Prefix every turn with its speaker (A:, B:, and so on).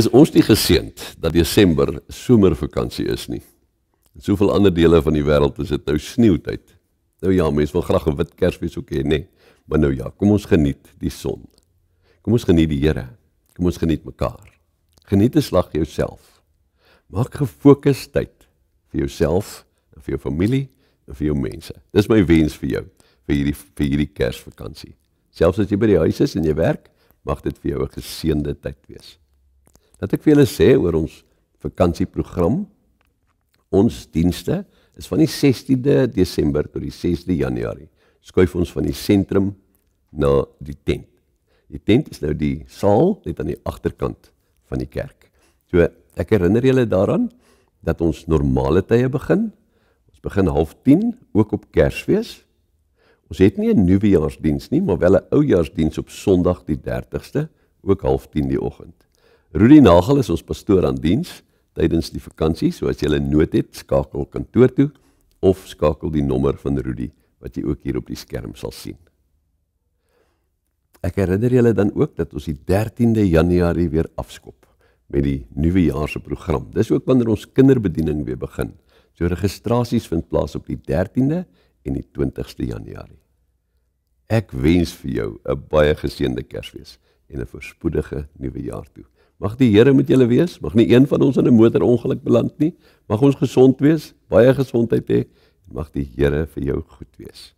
A: Is ons nie geseënd dat Desember somervakansie is nie? In soveel ander dele van die wêreld is dit nou sneeutyd. Nou ja, mense wil graag 'n wit Kersfees ook hê, nê? Nee. Maar nou ja, kom ons geniet die son. Kom ons geniet die Here. Kom ons geniet mekaar. Geniet 'n slag jouself. Maak gefokus tyd vir jouself, vir jou familie, vir jou mense. Dis my wens vir jou vir hierdie vir hierdie Kersvakansie. Selfs as jy by die huis is en jy werk, mag dit vir jou 'n geseënde tyd wees. Dat ek vir julle sê oor ons vakansieprogram. Ons dienste is van die 16de Desember tot die 6de Januarie. Skuif ons van die sentrum na die tent. Die tent is nou die saal net aan die agterkant van die kerk. So ek herinner julle daaraan dat ons normale tye begin. Ons begin 09:30 ook op Kersfees. Ons het nie 'n nuwejaarsdiens nie, maar wel 'n oujaarsdiens op Sondag die 30ste, ook 09:30 die oggend. Rudy Nagel is ons pastoor aan diens tydens die vakansie, so as jy 'n nood het, skakel kantoor toe of skakel die nommer van Rudy wat jy ook hier op die skerm sal sien. Ek herinner julle dan ook dat ons die 13de Januarie weer afskop met die nuwe jaar se program. Dis ook wanneer ons kinderbediening weer begin. So registrasies vind plaas op die 13de en die 20ste Januarie. Ek wens vir jou 'n baie geseënde Kersfees en 'n voorspoedige nuwe jaar toe. Mag die Here met julle wees. Mag nie een van ons in 'n motorongeluk beland nie. Mag ons gesond wees, baie gesondheid hê. Mag die Here vir jou goed wees.